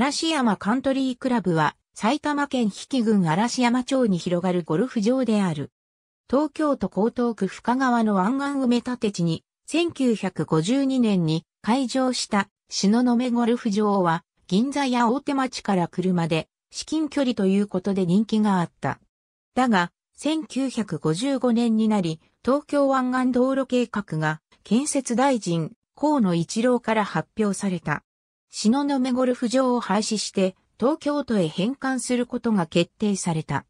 嵐山カントリークラブは埼玉県比企郡嵐山町に広がるゴルフ場である。東京都江東区深川の湾岸埋め立て地に1952年に開場した東雲ゴルフ場は銀座や大手町から車で至近距離ということで人気があった。だが、1955年になり、東京湾岸道路計画が建設大臣河野一郎から発表された。の目ゴルフ場を廃止して東京都へ返還することが決定された。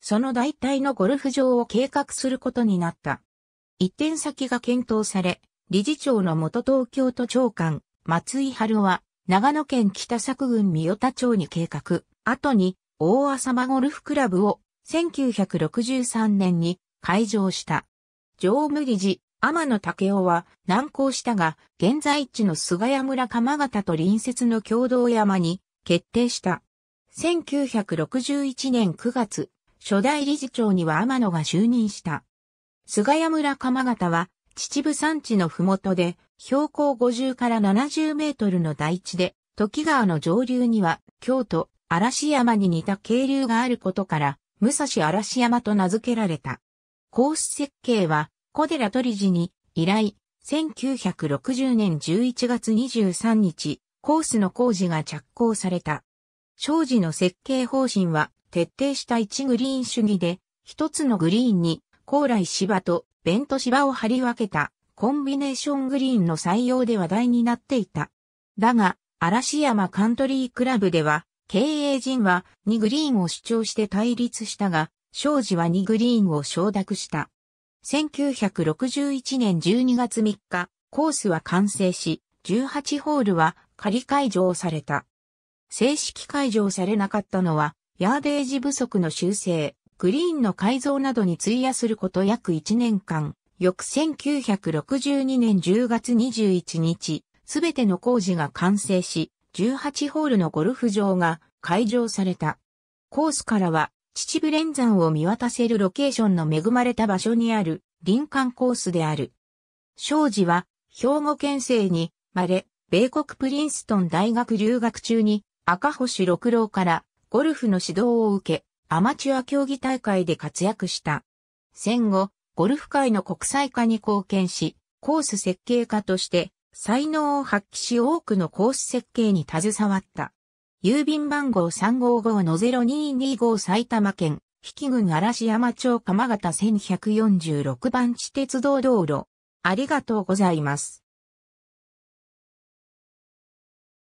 その代替のゴルフ場を計画することになった。一点先が検討され、理事長の元東京都長官、松井春は、長野県北作郡三代田町に計画、後に大浅間ゴルフクラブを1963年に開場した。常務理事、天野武雄は難航したが、現在地の菅谷村鎌形と隣接の共同山に決定した。1961年9月、初代理事長には天野が就任した。菅谷村鎌形は、秩父山地の麓で、標高50から70メートルの台地で、時川の上流には、京都、嵐山に似た渓流があることから、武蔵嵐山と名付けられた。コース設計は、小寺鳥寺に依頼、1960年11月23日、コースの工事が着工された。庄司の設計方針は、徹底した一グリーン主義で、一つのグリーンに、高麗芝とベント芝を張り分けた、コンビネーショングリーンの採用で話題になっていた。だが、嵐山カントリークラブでは、経営陣は2グリーンを主張して対立したが、庄司は2グリーンを承諾した。1961年12月3日、コースは完成し、18ホールは仮解除された。正式解除されなかったのは、ヤーデージ不足の修正、グリーンの改造などに費やすること約1年間、翌1962年10月21日、すべての工事が完成し、18ホールのゴルフ場が解場された。コースからは秩父連山を見渡せるロケーションの恵まれた場所にある林間コースである。庄司は兵庫県生にまれ、米国プリンストン大学留学中に赤星六郎からゴルフの指導を受け、アマチュア競技大会で活躍した。戦後、ゴルフ界の国際化に貢献し、コース設計家として才能を発揮し多くのコース設計に携わった。郵便番号355の0225埼玉県、比企郡嵐山町鎌形1146番地鉄道道路。ありがとうございます。